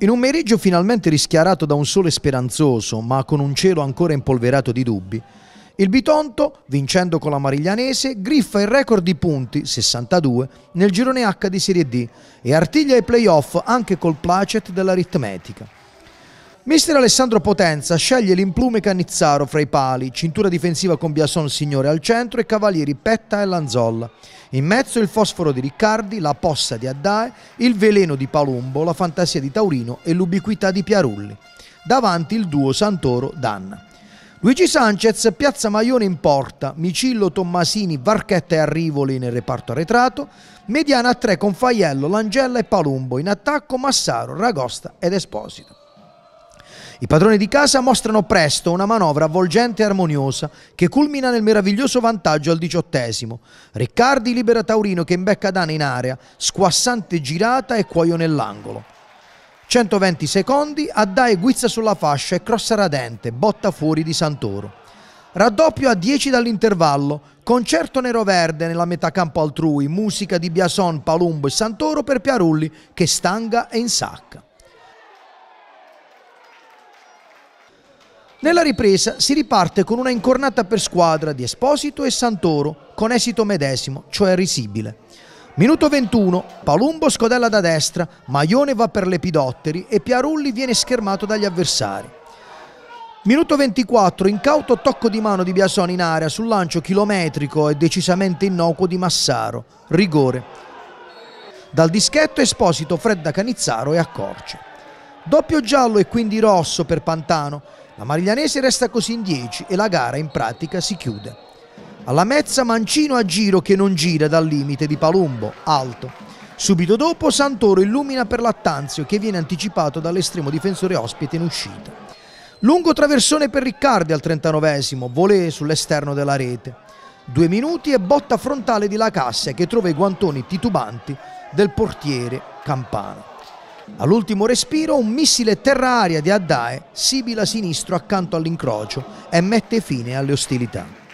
In un meriggio finalmente rischiarato da un sole speranzoso, ma con un cielo ancora impolverato di dubbi, il Bitonto, vincendo con la Mariglianese, griffa il record di punti, 62, nel girone H di Serie D e artiglia i playoff anche col placet dell'aritmetica. Mister Alessandro Potenza sceglie l'implume Canizzaro fra i pali, cintura difensiva con Biason Signore al centro e Cavalieri Petta e Lanzolla. In mezzo il fosforo di Riccardi, la possa di Addae, il veleno di Palumbo, la fantasia di Taurino e l'ubiquità di Piarulli. Davanti il duo Santoro-Danna. Luigi Sanchez piazza Maione in porta, Micillo, Tommasini, Varchetta e Arrivoli nel reparto arretrato, mediana a tre con Faiello, Langella e Palumbo, in attacco Massaro, Ragosta ed Esposito. I padroni di casa mostrano presto una manovra avvolgente e armoniosa che culmina nel meraviglioso vantaggio al diciottesimo. Riccardi libera Taurino che imbecca Dana in area, squassante girata e cuoio nell'angolo. 120 secondi, Addae guizza sulla fascia e crossa radente, botta fuori di Santoro. Raddoppio a 10 dall'intervallo, concerto nero-verde nella metà campo altrui, musica di Biason, Palumbo e Santoro per Piarulli che stanga e insacca. Nella ripresa si riparte con una incornata per squadra di Esposito e Santoro, con esito medesimo, cioè risibile. Minuto 21, Palumbo scodella da destra, Maione va per lepidotteri e Piarulli viene schermato dagli avversari. Minuto 24, incauto tocco di mano di Biasoni in area sul lancio chilometrico e decisamente innocuo di Massaro. Rigore. Dal dischetto Esposito fredda Canizzaro e accorce. Doppio giallo e quindi rosso per Pantano la Mariglianese resta così in 10 e la gara in pratica si chiude. Alla mezza Mancino a giro che non gira dal limite di Palumbo, alto. Subito dopo Santoro illumina per Lattanzio che viene anticipato dall'estremo difensore ospite in uscita. Lungo traversone per Riccardi al 39esimo, volée sull'esterno della rete. Due minuti e botta frontale di Lacasse che trova i guantoni titubanti del portiere Campana. All'ultimo respiro un missile terra-aria di Addae sibila sinistro accanto all'incrocio e mette fine alle ostilità.